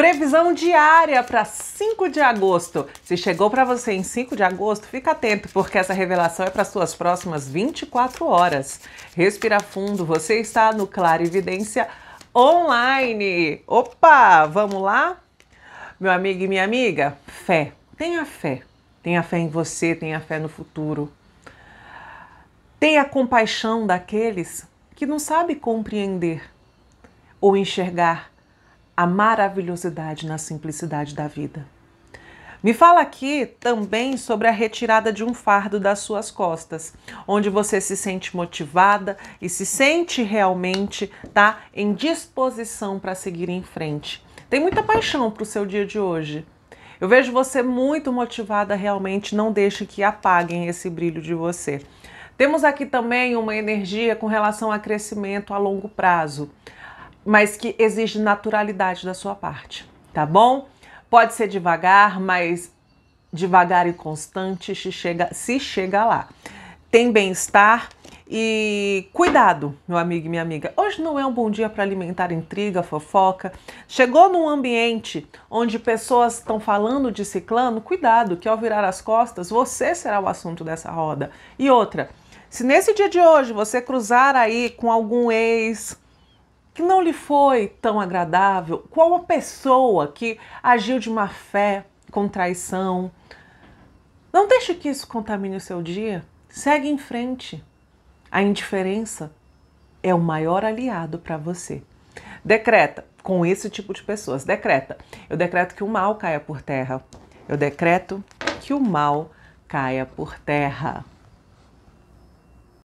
Previsão diária para 5 de agosto. Se chegou para você em 5 de agosto, fica atento, porque essa revelação é para suas próximas 24 horas. Respira fundo, você está no Clarividência Online. Opa, vamos lá? Meu amigo e minha amiga, fé. Tenha fé. Tenha fé em você, tenha fé no futuro. Tenha compaixão daqueles que não sabe compreender ou enxergar a maravilhosidade na simplicidade da vida. Me fala aqui também sobre a retirada de um fardo das suas costas, onde você se sente motivada e se sente realmente tá em disposição para seguir em frente. Tem muita paixão para o seu dia de hoje. Eu vejo você muito motivada realmente, não deixe que apaguem esse brilho de você. Temos aqui também uma energia com relação a crescimento a longo prazo mas que exige naturalidade da sua parte, tá bom? Pode ser devagar, mas devagar e constante se chega, se chega lá. Tem bem-estar e cuidado, meu amigo e minha amiga. Hoje não é um bom dia para alimentar intriga, fofoca. Chegou num ambiente onde pessoas estão falando de ciclano, cuidado, que ao virar as costas, você será o assunto dessa roda. E outra, se nesse dia de hoje você cruzar aí com algum ex, que não lhe foi tão agradável? Qual a pessoa que agiu de má fé, com traição? Não deixe que isso contamine o seu dia. Segue em frente. A indiferença é o maior aliado para você. Decreta com esse tipo de pessoas. Decreta. Eu decreto que o mal caia por terra. Eu decreto que o mal caia por terra.